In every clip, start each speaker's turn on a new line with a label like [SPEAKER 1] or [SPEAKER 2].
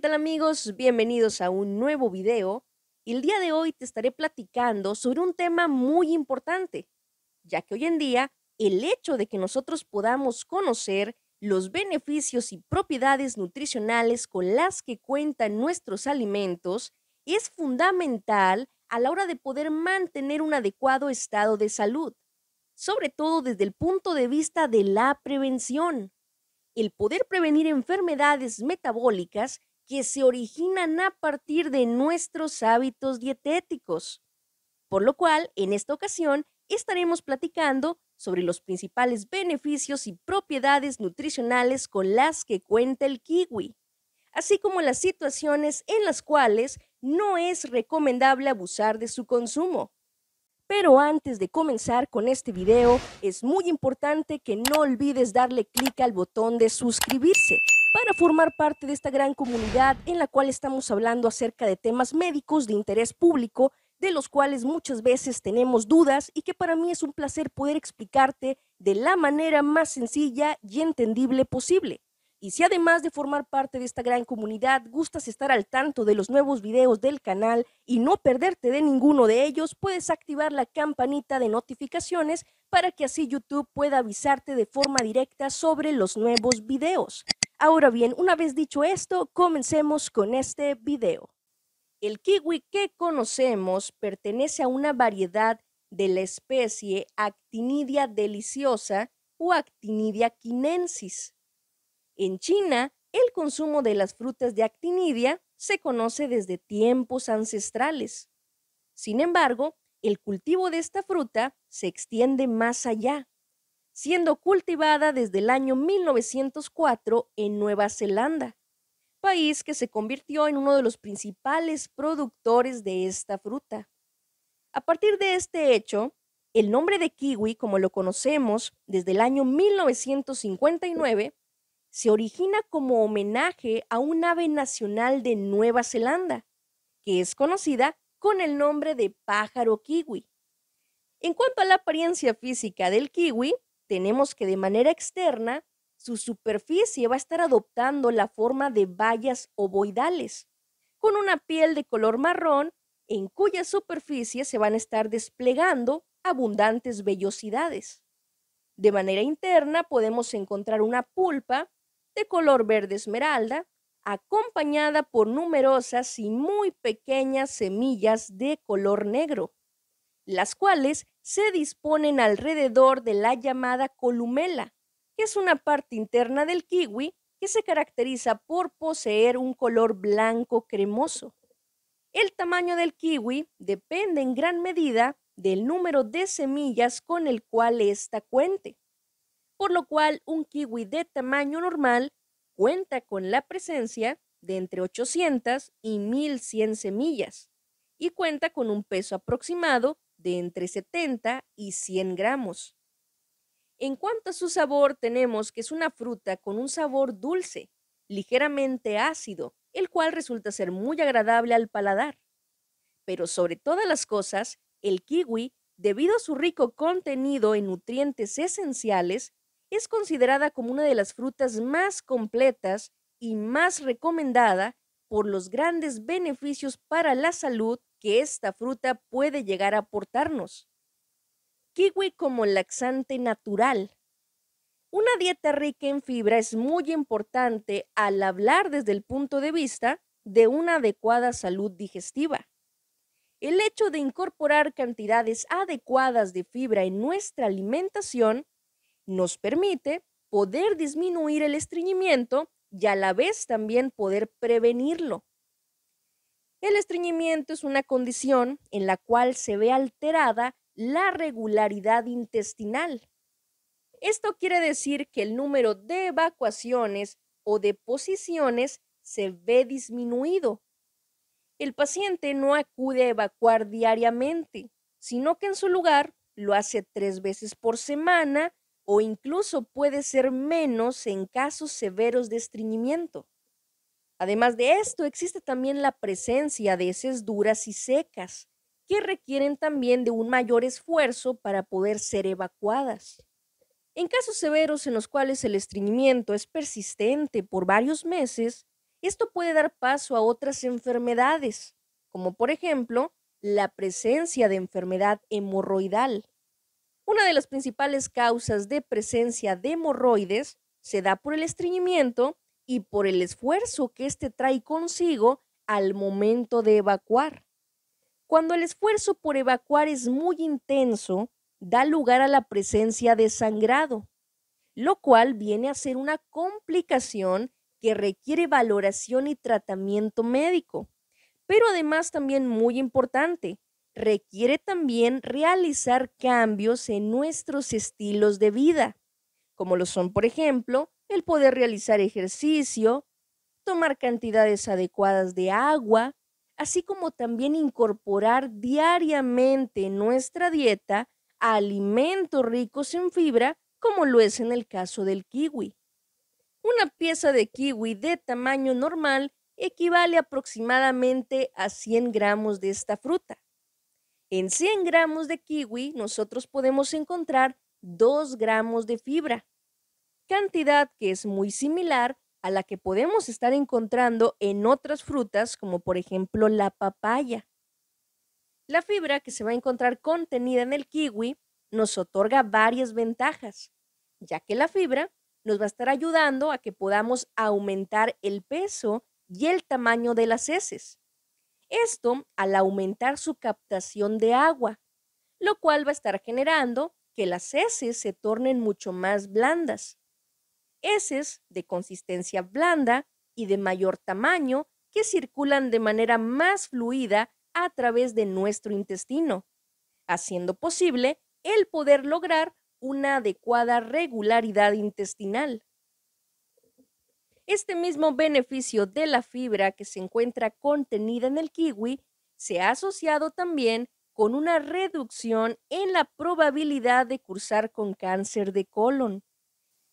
[SPEAKER 1] tal amigos? Bienvenidos a un nuevo video. El día de hoy te estaré platicando sobre un tema muy importante, ya que hoy en día el hecho de que nosotros podamos conocer los beneficios y propiedades nutricionales con las que cuentan nuestros alimentos es fundamental a la hora de poder mantener un adecuado estado de salud, sobre todo desde el punto de vista de la prevención. El poder prevenir enfermedades metabólicas que se originan a partir de nuestros hábitos dietéticos. Por lo cual, en esta ocasión, estaremos platicando sobre los principales beneficios y propiedades nutricionales con las que cuenta el kiwi, así como las situaciones en las cuales no es recomendable abusar de su consumo. Pero antes de comenzar con este video, es muy importante que no olvides darle clic al botón de suscribirse para formar parte de esta gran comunidad en la cual estamos hablando acerca de temas médicos de interés público, de los cuales muchas veces tenemos dudas y que para mí es un placer poder explicarte de la manera más sencilla y entendible posible. Y si además de formar parte de esta gran comunidad gustas estar al tanto de los nuevos videos del canal y no perderte de ninguno de ellos, puedes activar la campanita de notificaciones para que así YouTube pueda avisarte de forma directa sobre los nuevos videos. Ahora bien, una vez dicho esto, comencemos con este video. El kiwi que conocemos pertenece a una variedad de la especie Actinidia deliciosa o Actinidia quinensis. En China, el consumo de las frutas de Actinidia se conoce desde tiempos ancestrales. Sin embargo, el cultivo de esta fruta se extiende más allá siendo cultivada desde el año 1904 en Nueva Zelanda, país que se convirtió en uno de los principales productores de esta fruta. A partir de este hecho, el nombre de kiwi, como lo conocemos desde el año 1959, se origina como homenaje a un ave nacional de Nueva Zelanda, que es conocida con el nombre de pájaro kiwi. En cuanto a la apariencia física del kiwi, tenemos que de manera externa, su superficie va a estar adoptando la forma de vallas ovoidales, con una piel de color marrón en cuya superficie se van a estar desplegando abundantes vellosidades. De manera interna podemos encontrar una pulpa de color verde esmeralda, acompañada por numerosas y muy pequeñas semillas de color negro las cuales se disponen alrededor de la llamada columela, que es una parte interna del kiwi que se caracteriza por poseer un color blanco cremoso. El tamaño del kiwi depende en gran medida del número de semillas con el cual ésta cuente, por lo cual un kiwi de tamaño normal cuenta con la presencia de entre 800 y 1100 semillas y cuenta con un peso aproximado de entre 70 y 100 gramos. En cuanto a su sabor, tenemos que es una fruta con un sabor dulce, ligeramente ácido, el cual resulta ser muy agradable al paladar. Pero sobre todas las cosas, el kiwi, debido a su rico contenido en nutrientes esenciales, es considerada como una de las frutas más completas y más recomendada por los grandes beneficios para la salud que esta fruta puede llegar a aportarnos. Kiwi como laxante natural. Una dieta rica en fibra es muy importante al hablar desde el punto de vista de una adecuada salud digestiva. El hecho de incorporar cantidades adecuadas de fibra en nuestra alimentación nos permite poder disminuir el estreñimiento y a la vez también poder prevenirlo. El estreñimiento es una condición en la cual se ve alterada la regularidad intestinal. Esto quiere decir que el número de evacuaciones o de posiciones se ve disminuido. El paciente no acude a evacuar diariamente, sino que en su lugar lo hace tres veces por semana o incluso puede ser menos en casos severos de estreñimiento. Además de esto, existe también la presencia de heces duras y secas, que requieren también de un mayor esfuerzo para poder ser evacuadas. En casos severos en los cuales el estreñimiento es persistente por varios meses, esto puede dar paso a otras enfermedades, como por ejemplo la presencia de enfermedad hemorroidal. Una de las principales causas de presencia de hemorroides se da por el estreñimiento y por el esfuerzo que éste trae consigo al momento de evacuar. Cuando el esfuerzo por evacuar es muy intenso, da lugar a la presencia de sangrado, lo cual viene a ser una complicación que requiere valoración y tratamiento médico. Pero además también muy importante, requiere también realizar cambios en nuestros estilos de vida, como lo son, por ejemplo, el poder realizar ejercicio, tomar cantidades adecuadas de agua, así como también incorporar diariamente en nuestra dieta alimentos ricos en fibra, como lo es en el caso del kiwi. Una pieza de kiwi de tamaño normal equivale aproximadamente a 100 gramos de esta fruta. En 100 gramos de kiwi nosotros podemos encontrar 2 gramos de fibra, cantidad que es muy similar a la que podemos estar encontrando en otras frutas como por ejemplo la papaya. La fibra que se va a encontrar contenida en el kiwi nos otorga varias ventajas, ya que la fibra nos va a estar ayudando a que podamos aumentar el peso y el tamaño de las heces. Esto al aumentar su captación de agua, lo cual va a estar generando que las heces se tornen mucho más blandas. Heces de consistencia blanda y de mayor tamaño que circulan de manera más fluida a través de nuestro intestino, haciendo posible el poder lograr una adecuada regularidad intestinal. Este mismo beneficio de la fibra que se encuentra contenida en el kiwi se ha asociado también con una reducción en la probabilidad de cursar con cáncer de colon,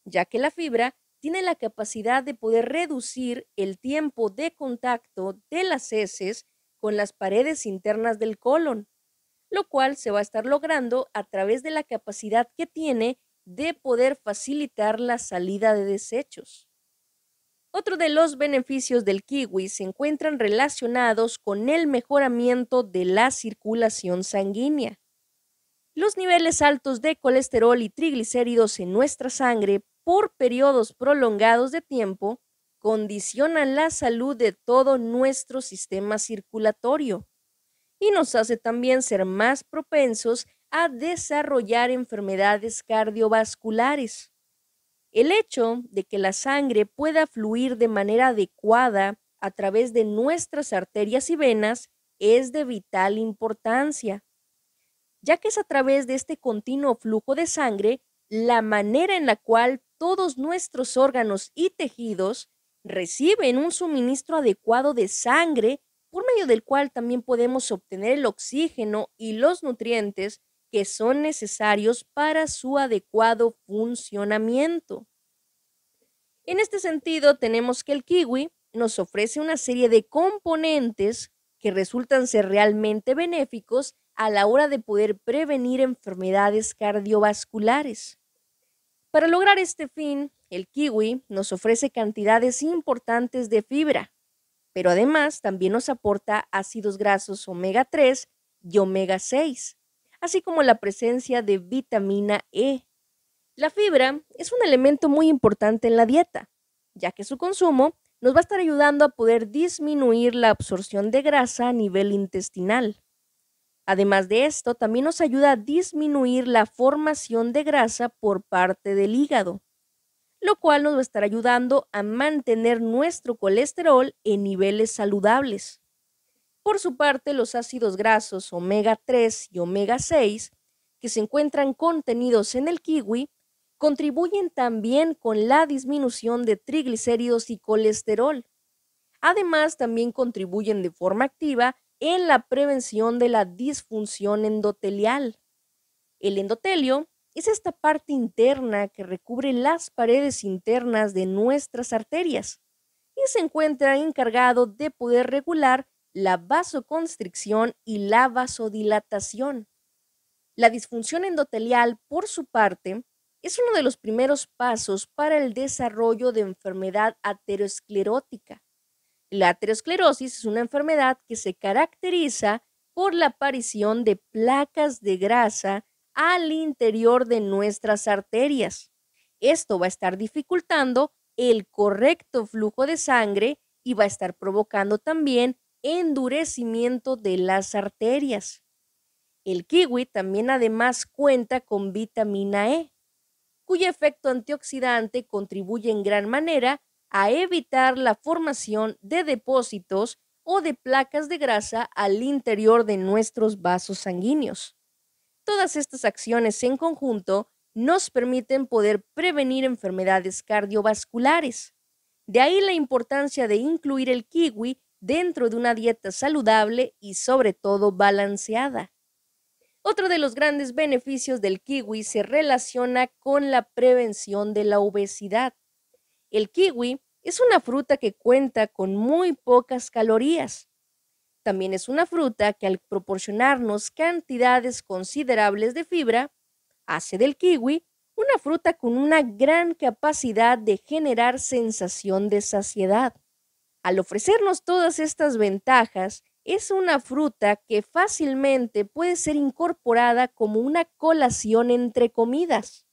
[SPEAKER 1] ya que la fibra tiene la capacidad de poder reducir el tiempo de contacto de las heces con las paredes internas del colon, lo cual se va a estar logrando a través de la capacidad que tiene de poder facilitar la salida de desechos. Otro de los beneficios del kiwi se encuentran relacionados con el mejoramiento de la circulación sanguínea. Los niveles altos de colesterol y triglicéridos en nuestra sangre por periodos prolongados de tiempo condicionan la salud de todo nuestro sistema circulatorio y nos hace también ser más propensos a desarrollar enfermedades cardiovasculares. El hecho de que la sangre pueda fluir de manera adecuada a través de nuestras arterias y venas es de vital importancia, ya que es a través de este continuo flujo de sangre la manera en la cual todos nuestros órganos y tejidos reciben un suministro adecuado de sangre por medio del cual también podemos obtener el oxígeno y los nutrientes que son necesarios para su adecuado funcionamiento. En este sentido, tenemos que el kiwi nos ofrece una serie de componentes que resultan ser realmente benéficos a la hora de poder prevenir enfermedades cardiovasculares. Para lograr este fin, el kiwi nos ofrece cantidades importantes de fibra, pero además también nos aporta ácidos grasos omega 3 y omega 6, así como la presencia de vitamina E. La fibra es un elemento muy importante en la dieta, ya que su consumo nos va a estar ayudando a poder disminuir la absorción de grasa a nivel intestinal. Además de esto, también nos ayuda a disminuir la formación de grasa por parte del hígado, lo cual nos va a estar ayudando a mantener nuestro colesterol en niveles saludables. Por su parte, los ácidos grasos omega 3 y omega 6, que se encuentran contenidos en el kiwi, contribuyen también con la disminución de triglicéridos y colesterol. Además, también contribuyen de forma activa en la prevención de la disfunción endotelial. El endotelio es esta parte interna que recubre las paredes internas de nuestras arterias y se encuentra encargado de poder regular la vasoconstricción y la vasodilatación. La disfunción endotelial, por su parte, es uno de los primeros pasos para el desarrollo de enfermedad aterosclerótica. La aterosclerosis es una enfermedad que se caracteriza por la aparición de placas de grasa al interior de nuestras arterias. Esto va a estar dificultando el correcto flujo de sangre y va a estar provocando también endurecimiento de las arterias. El kiwi también además cuenta con vitamina E, cuyo efecto antioxidante contribuye en gran manera a evitar la formación de depósitos o de placas de grasa al interior de nuestros vasos sanguíneos. Todas estas acciones en conjunto nos permiten poder prevenir enfermedades cardiovasculares. De ahí la importancia de incluir el kiwi dentro de una dieta saludable y sobre todo balanceada. Otro de los grandes beneficios del kiwi se relaciona con la prevención de la obesidad. El kiwi es una fruta que cuenta con muy pocas calorías. También es una fruta que al proporcionarnos cantidades considerables de fibra, hace del kiwi una fruta con una gran capacidad de generar sensación de saciedad. Al ofrecernos todas estas ventajas, es una fruta que fácilmente puede ser incorporada como una colación entre comidas,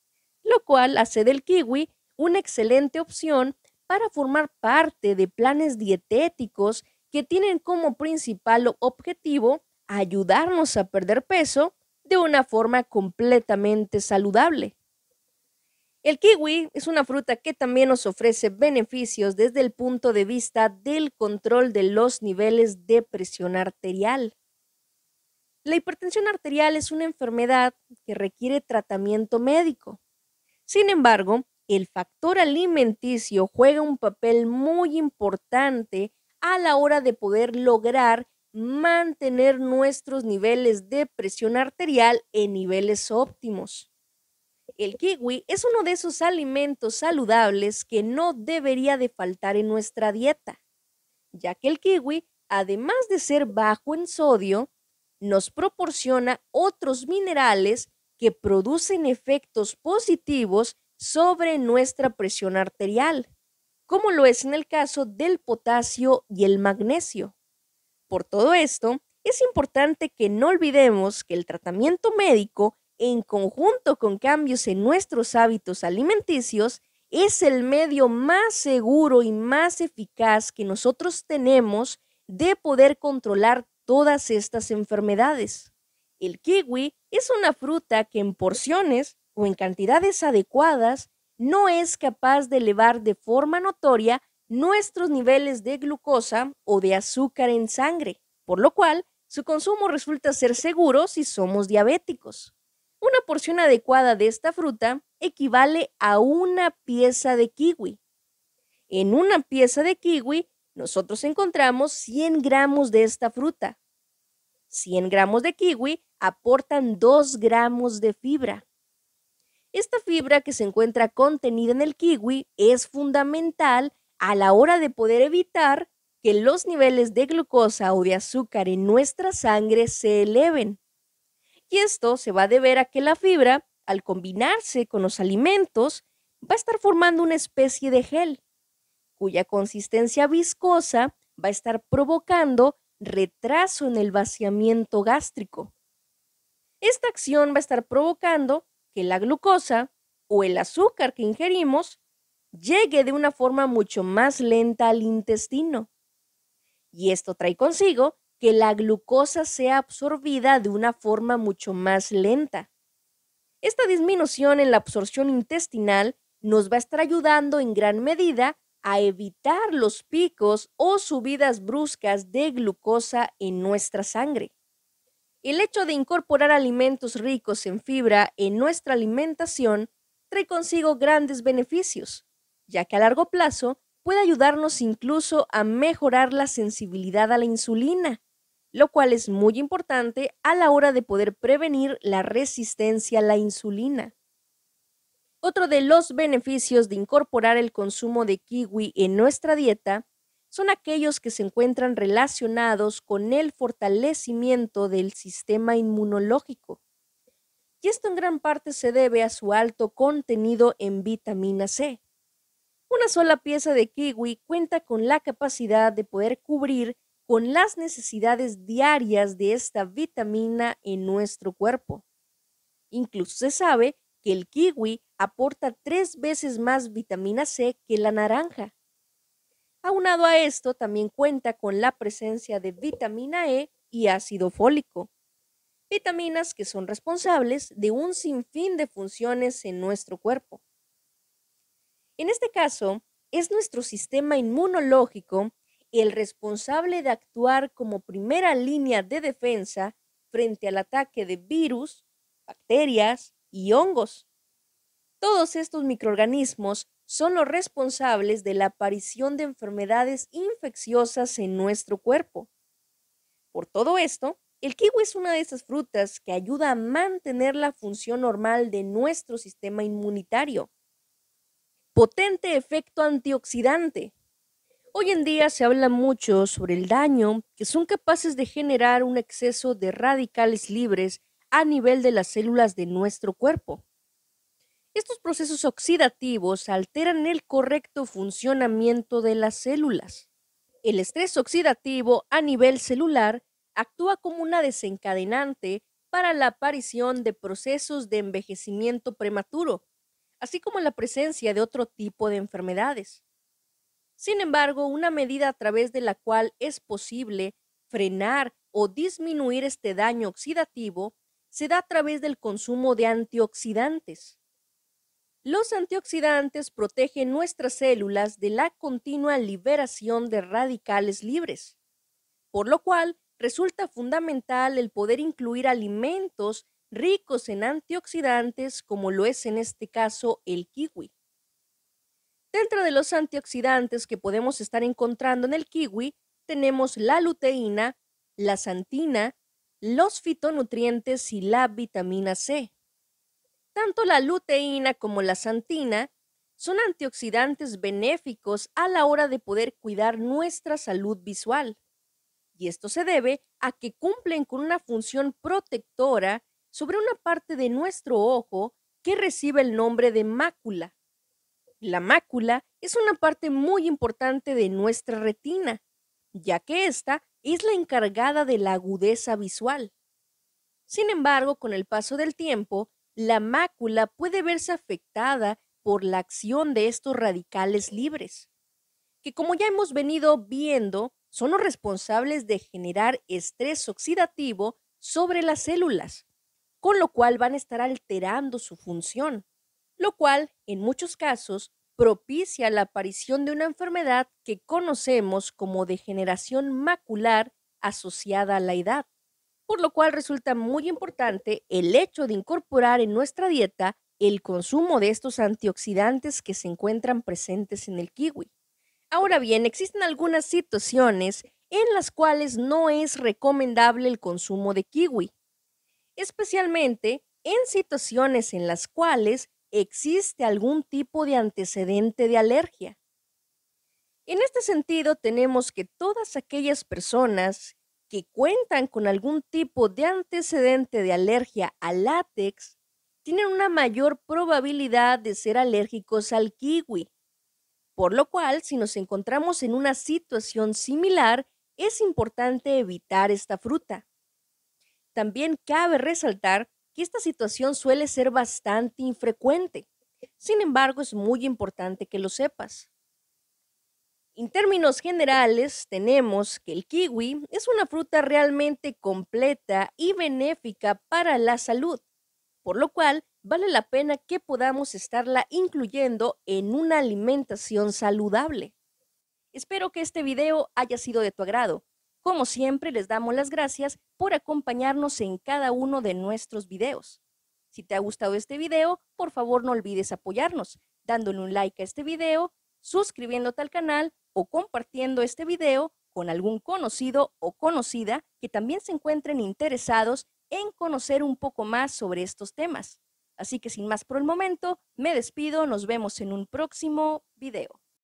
[SPEAKER 1] lo cual hace del kiwi una excelente opción para formar parte de planes dietéticos que tienen como principal objetivo ayudarnos a perder peso de una forma completamente saludable. El kiwi es una fruta que también nos ofrece beneficios desde el punto de vista del control de los niveles de presión arterial. La hipertensión arterial es una enfermedad que requiere tratamiento médico. Sin embargo, el factor alimenticio juega un papel muy importante a la hora de poder lograr mantener nuestros niveles de presión arterial en niveles óptimos. El kiwi es uno de esos alimentos saludables que no debería de faltar en nuestra dieta, ya que el kiwi, además de ser bajo en sodio, nos proporciona otros minerales que producen efectos positivos sobre nuestra presión arterial, como lo es en el caso del potasio y el magnesio. Por todo esto, es importante que no olvidemos que el tratamiento médico en conjunto con cambios en nuestros hábitos alimenticios, es el medio más seguro y más eficaz que nosotros tenemos de poder controlar todas estas enfermedades. El kiwi es una fruta que en porciones o en cantidades adecuadas no es capaz de elevar de forma notoria nuestros niveles de glucosa o de azúcar en sangre, por lo cual su consumo resulta ser seguro si somos diabéticos. Una porción adecuada de esta fruta equivale a una pieza de kiwi. En una pieza de kiwi nosotros encontramos 100 gramos de esta fruta. 100 gramos de kiwi aportan 2 gramos de fibra. Esta fibra que se encuentra contenida en el kiwi es fundamental a la hora de poder evitar que los niveles de glucosa o de azúcar en nuestra sangre se eleven. Y esto se va a deber a que la fibra, al combinarse con los alimentos, va a estar formando una especie de gel, cuya consistencia viscosa va a estar provocando retraso en el vaciamiento gástrico. Esta acción va a estar provocando que la glucosa o el azúcar que ingerimos llegue de una forma mucho más lenta al intestino. Y esto trae consigo que la glucosa sea absorbida de una forma mucho más lenta. Esta disminución en la absorción intestinal nos va a estar ayudando en gran medida a evitar los picos o subidas bruscas de glucosa en nuestra sangre. El hecho de incorporar alimentos ricos en fibra en nuestra alimentación trae consigo grandes beneficios, ya que a largo plazo puede ayudarnos incluso a mejorar la sensibilidad a la insulina, lo cual es muy importante a la hora de poder prevenir la resistencia a la insulina. Otro de los beneficios de incorporar el consumo de kiwi en nuestra dieta son aquellos que se encuentran relacionados con el fortalecimiento del sistema inmunológico. Y esto en gran parte se debe a su alto contenido en vitamina C. Una sola pieza de kiwi cuenta con la capacidad de poder cubrir con las necesidades diarias de esta vitamina en nuestro cuerpo. Incluso se sabe que el kiwi aporta tres veces más vitamina C que la naranja. Aunado a esto, también cuenta con la presencia de vitamina E y ácido fólico, vitaminas que son responsables de un sinfín de funciones en nuestro cuerpo. En este caso, es nuestro sistema inmunológico el responsable de actuar como primera línea de defensa frente al ataque de virus, bacterias y hongos. Todos estos microorganismos son los responsables de la aparición de enfermedades infecciosas en nuestro cuerpo. Por todo esto, el kiwi es una de esas frutas que ayuda a mantener la función normal de nuestro sistema inmunitario. Potente efecto antioxidante. Hoy en día se habla mucho sobre el daño que son capaces de generar un exceso de radicales libres a nivel de las células de nuestro cuerpo. Estos procesos oxidativos alteran el correcto funcionamiento de las células. El estrés oxidativo a nivel celular actúa como una desencadenante para la aparición de procesos de envejecimiento prematuro, así como la presencia de otro tipo de enfermedades. Sin embargo, una medida a través de la cual es posible frenar o disminuir este daño oxidativo se da a través del consumo de antioxidantes. Los antioxidantes protegen nuestras células de la continua liberación de radicales libres, por lo cual resulta fundamental el poder incluir alimentos ricos en antioxidantes como lo es en este caso el kiwi. Dentro de los antioxidantes que podemos estar encontrando en el kiwi, tenemos la luteína, la santina, los fitonutrientes y la vitamina C. Tanto la luteína como la santina son antioxidantes benéficos a la hora de poder cuidar nuestra salud visual. Y esto se debe a que cumplen con una función protectora sobre una parte de nuestro ojo que recibe el nombre de mácula. La mácula es una parte muy importante de nuestra retina, ya que esta es la encargada de la agudeza visual. Sin embargo, con el paso del tiempo, la mácula puede verse afectada por la acción de estos radicales libres, que como ya hemos venido viendo, son los responsables de generar estrés oxidativo sobre las células, con lo cual van a estar alterando su función lo cual, en muchos casos, propicia la aparición de una enfermedad que conocemos como degeneración macular asociada a la edad, por lo cual resulta muy importante el hecho de incorporar en nuestra dieta el consumo de estos antioxidantes que se encuentran presentes en el kiwi. Ahora bien, existen algunas situaciones en las cuales no es recomendable el consumo de kiwi, especialmente en situaciones en las cuales existe algún tipo de antecedente de alergia. En este sentido, tenemos que todas aquellas personas que cuentan con algún tipo de antecedente de alergia al látex tienen una mayor probabilidad de ser alérgicos al kiwi. Por lo cual, si nos encontramos en una situación similar, es importante evitar esta fruta. También cabe resaltar que esta situación suele ser bastante infrecuente. Sin embargo, es muy importante que lo sepas. En términos generales, tenemos que el kiwi es una fruta realmente completa y benéfica para la salud, por lo cual vale la pena que podamos estarla incluyendo en una alimentación saludable. Espero que este video haya sido de tu agrado. Como siempre, les damos las gracias por acompañarnos en cada uno de nuestros videos. Si te ha gustado este video, por favor no olvides apoyarnos dándole un like a este video, suscribiéndote al canal o compartiendo este video con algún conocido o conocida que también se encuentren interesados en conocer un poco más sobre estos temas. Así que sin más por el momento, me despido, nos vemos en un próximo video.